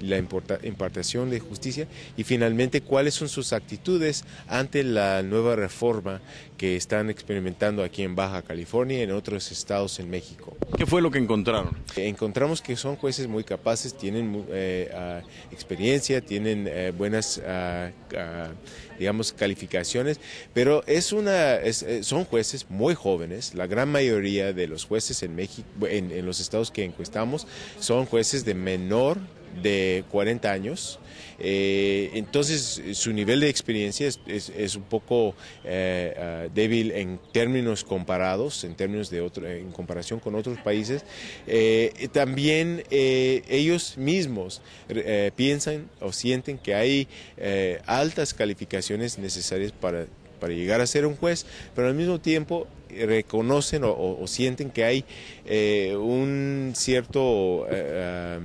la impartación de justicia y finalmente cuáles son sus actitudes ante la nueva reforma que están experimentando aquí en Baja California y en otros estados en México. ¿Qué fue lo que encontraron? Encontramos que son jueces muy capaces, tienen eh, ah, experiencia, tienen eh, buenas, ah, ah, digamos, calificaciones, pero es una, eh, son jueces muy jóvenes. La gran mayoría de los jueces en México, en los estados que encuestamos, son jueces de menor de 40 años. Eh, entonces, su nivel de experiencia es, un poco eh, ah, débil en términos comparados, en términos de otro, en comparación con otros países. Eh, también ellos mismos piensan o sienten que hay altas calificaciones necesarias para para llegar a ser un juez, pero al mismo tiempo eh, reconocen o, sienten que hay eh, un cierto eh,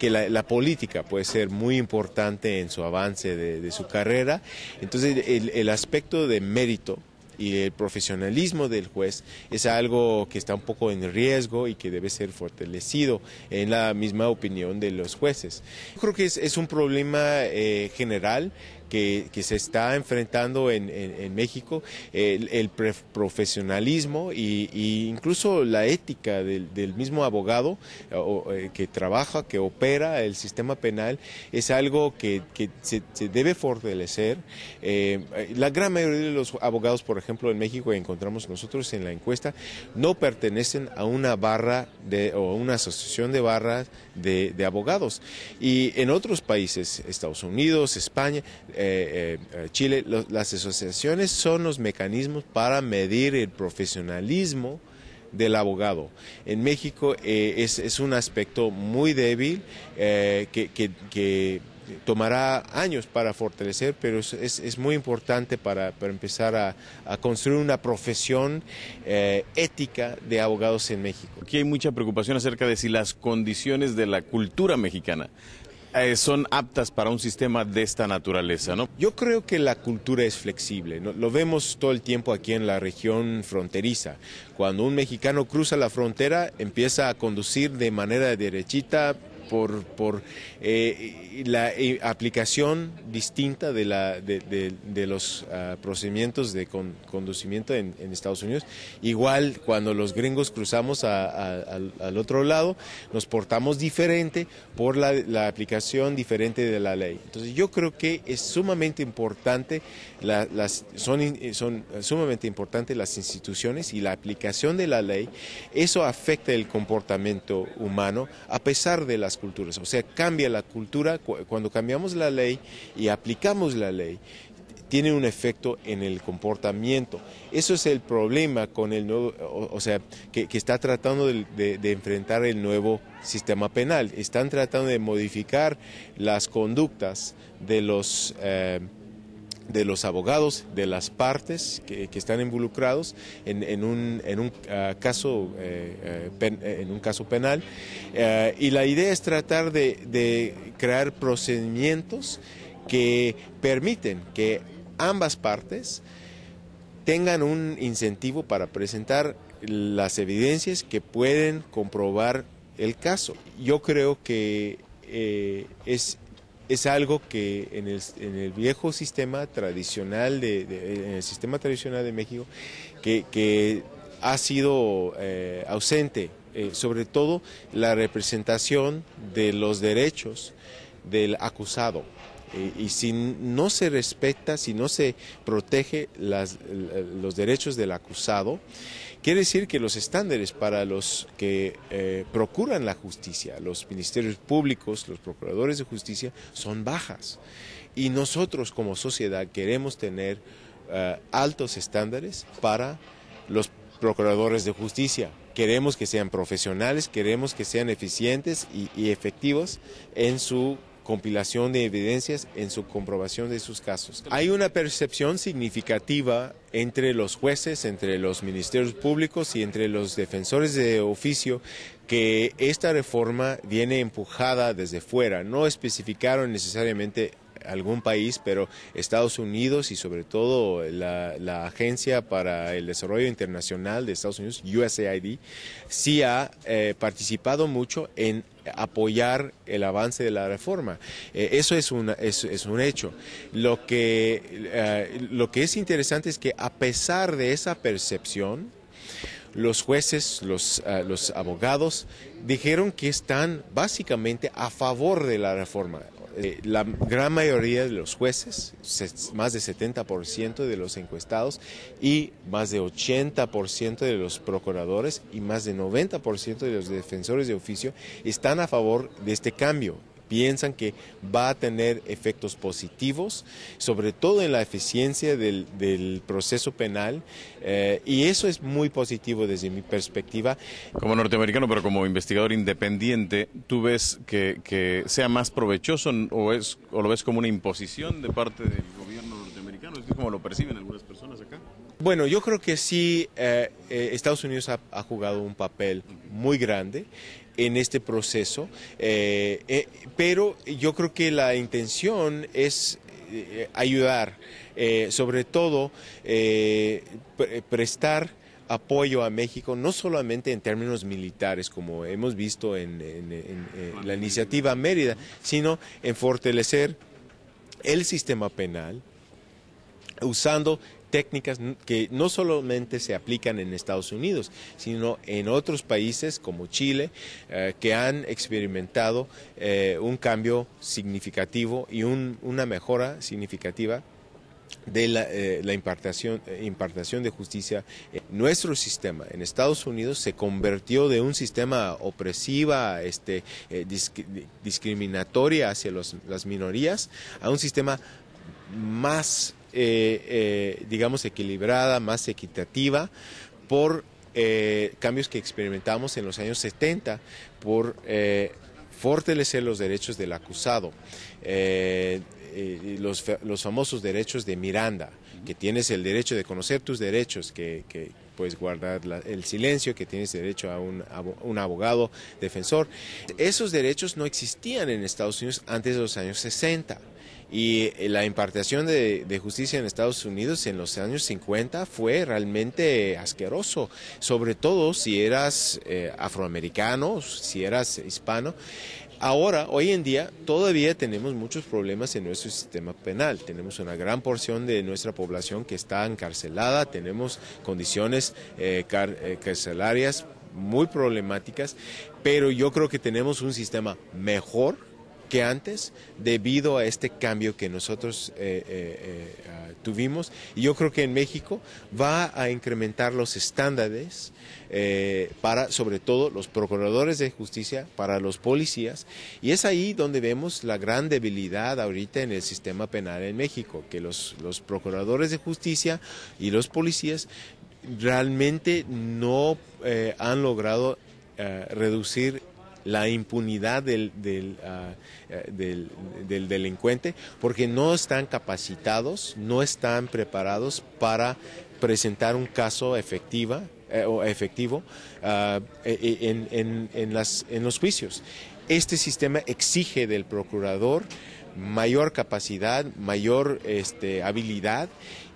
que la, política puede ser muy importante en su avance de, su carrera entonces el, aspecto de mérito y el profesionalismo del juez es algo que está un poco en riesgo y que debe ser fortalecido en la misma opinión de los jueces. Yo creo que es, un problema eh, general que, se está enfrentando en, México, el, profesionalismo e incluso la ética del, mismo abogado eh, eh, que trabaja, que opera el sistema penal, es algo que, se, debe fortalecer. Eh, la gran mayoría de los abogados, por ejemplo, en México encontramos nosotros en la encuesta, no pertenecen a una barra de, o una asociación de barras de abogados. Y en otros países, Estados Unidos, España, eh, eh, Chile, las asociaciones son los mecanismos para medir el profesionalismo del abogado. En México eh, es, un aspecto muy débil que, tomará años para fortalecer, pero es, muy importante para, empezar a, construir una profesión ética de abogados en México. Aquí hay mucha preocupación acerca de si las condiciones de la cultura mexicana eh, son aptas para un sistema de esta naturaleza, ¿no? Yo creo que la cultura es flexible, lo vemos todo el tiempo aquí en la región fronteriza. Cuando un mexicano cruza la frontera, empieza a conducir de manera derechita, por, eh, la aplicación distinta de, la, de, los ah, procedimientos de conducimiento en, Estados Unidos. Igual cuando los gringos cruzamos al, otro lado, nos portamos diferente por la, aplicación diferente de la ley. Entonces yo creo que es sumamente importante, las, son, son sumamente importantes las instituciones y la aplicación de la ley. Eso afecta el comportamiento humano a pesar de las culturas. O sea, cambia la cultura cuando cambiamos la ley y aplicamos la ley tiene un efecto en el comportamiento. Eso es el problema con el nuevo, o, sea, que, está tratando de, enfrentar el nuevo sistema penal. Están tratando de modificar las conductas de los eh, de los abogados, de las partes que, están involucrados en, un, en un ah, caso, eh, eh, eh, en un caso penal. y la idea es tratar de, crear procedimientos que permiten que ambas partes tengan un incentivo para presentar las evidencias que pueden comprobar el caso. Yo creo que es es algo que en el, en el viejo sistema tradicional de, en el sistema tradicional de México que, ha sido eh, ausente, eh, sobre todo la representación de los derechos del acusado. Eh, y si no se respeta, si no se protege los derechos del acusado, Quiere decir que los estándares para los que eh, procuran la justicia, los ministerios públicos, los procuradores de justicia, son bajas. Y nosotros como sociedad queremos tener eh, altos estándares para los procuradores de justicia. Queremos que sean profesionales, queremos que sean eficientes y, y efectivos en su compilación de evidencias en su comprobación de sus casos. Hay una percepción significativa entre los jueces, entre los ministerios públicos y entre los defensores de oficio que esta reforma viene empujada desde fuera. No especificaron necesariamente algún país, pero Estados Unidos y sobre todo la, Agencia para el Desarrollo Internacional de Estados Unidos, USAID, sí ha eh, participado mucho en apoyar el avance de la reforma. Eh, eso es, es, un hecho. Lo que, eh, lo que es interesante es que a pesar de esa percepción, los jueces, los, los, abogados, dijeron que están básicamente a favor de la reforma. Eh, la gran mayoría de los jueces, más de 70% de los encuestados y más de 80% de los procuradores y más de 90% de los defensores de oficio están a favor de este cambio piensan que va a tener efectos positivos, sobre todo en la eficiencia del, proceso penal, eh, y eso es muy positivo desde mi perspectiva. Como norteamericano, pero como investigador independiente, ¿tú ves que, sea más provechoso o, es, lo ves como una imposición de parte del gobierno norteamericano? ¿Es como lo perciben algunas personas acá? Bueno, yo creo que sí, eh, eh, Estados Unidos ha jugado un papel muy grande en este proceso, eh, eh, pero yo creo que la intención es eh, ayudar, sobre todo prestar apoyo a México, no solamente en términos militares, como hemos visto en la iniciativa Mérida, sino en fortalecer el sistema penal, usando técnicas que no solamente se aplican en Estados Unidos, sino en otros países como Chile, eh, que han experimentado eh, un cambio significativo y una mejora significativa de la, eh, impartación, impartación, de justicia. Nuestro sistema en Estados Unidos se convirtió de un sistema opresiva, este, discriminatoria hacia las minorías, a un sistema más eh, eh, digamos, equilibrada, más equitativa, por eh, cambios que experimentamos en los años 70, por eh, fortalecer los derechos del acusado, los, los, famosos derechos de Miranda, que tienes el derecho de conocer tus derechos, que, puedes guardar el silencio, que tienes derecho a un, a un, abogado defensor. Esos derechos no existían en Estados Unidos antes de los años 60. Y eh, la impartición de, justicia en Estados Unidos en los años 50 fue realmente asqueroso, sobre todo si eras eh, afroamericano, si eras hispano. Ahora, hoy en día, todavía tenemos muchos problemas en nuestro sistema penal. Tenemos una gran porción de nuestra población que está encarcelada, tenemos condiciones eh, carcelarias muy problemáticas, pero yo creo que tenemos un sistema mejor que antes debido a este cambio que nosotros eh, eh, eh, ah, tuvimos. Y yo creo que en México va a incrementar los estándares para, sobre todo, los procuradores de justicia, para los policías. Y es ahí donde vemos la gran debilidad ahorita en el sistema penal en México, que los, los procuradores de justicia y los policías realmente no han logrado reducir la impunidad ah, eh, del, del, delincuente porque no están capacitados, no están preparados para presentar un caso efectiva eh, o efectivo ah, e, e, en, los juicios. Este sistema exige del procurador mayor capacidad, mayor este, habilidad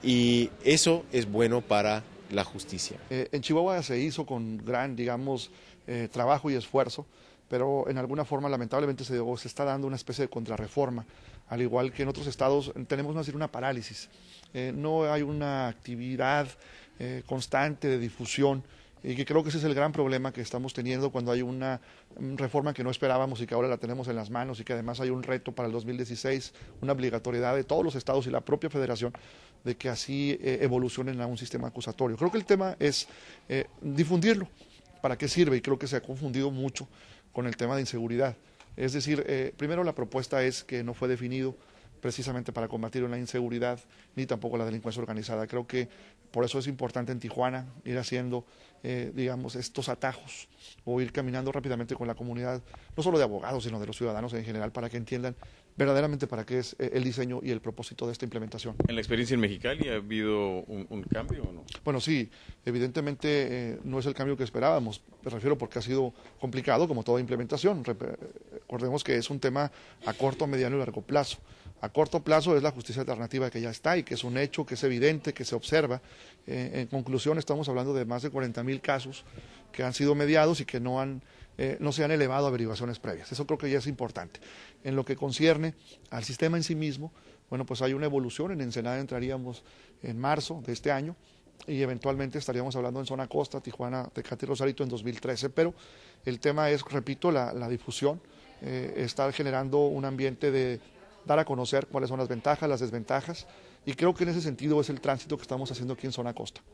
y eso es bueno para la justicia. Eh, en Chihuahua se hizo con gran, digamos, trabajo y esfuerzo pero en alguna forma lamentablemente se, está dando una especie de contrarreforma, al igual que en otros estados tenemos más bien una parálisis, eh, no hay una actividad eh, constante de difusión y que creo que ese es el gran problema que estamos teniendo cuando hay una mm, reforma que no esperábamos y que ahora la tenemos en las manos y que además hay un reto para el 2016, una obligatoriedad de todos los estados y la propia federación de que así eh, evolucionen a un sistema acusatorio. Creo que el tema es difundirlo, para qué sirve y creo que se ha confundido mucho con el tema de inseguridad. Es decir, eh, primero la propuesta es que no fue definido precisamente para combatir una inseguridad ni tampoco la delincuencia organizada. Creo que por eso es importante en Tijuana ir haciendo, eh, digamos, estos atajos o ir caminando rápidamente con la comunidad, no solo de abogados, sino de los ciudadanos en general, para que entiendan verdaderamente para qué es eh, el diseño y el propósito de esta implementación. ¿En la experiencia en Mexicali ha habido un, cambio o no? Bueno, sí, evidentemente eh, no es el cambio que esperábamos, me refiero porque ha sido complicado como toda implementación. Recordemos que es un tema a corto, mediano y largo plazo. A corto plazo es la justicia alternativa que ya está que es un hecho, que es evidente, que se observa. Eh, en conclusión, estamos hablando de más de 40 mil casos que han sido mediados y que eh, no, se han elevado a averiguaciones previas. Eso creo que ya es importante. En lo que concierne al sistema en sí mismo, bueno, pues hay una evolución. En Ensenada entraríamos en marzo de este año y eventualmente estaríamos hablando en zona costa, Tijuana, Tecate y Rosarito en 2013. Pero el tema es, repito, la, difusión, eh, estar generando un ambiente de dar a conocer cuáles son las ventajas, las desventajas y creo que en ese sentido es el tránsito que estamos haciendo aquí en Zona Costa.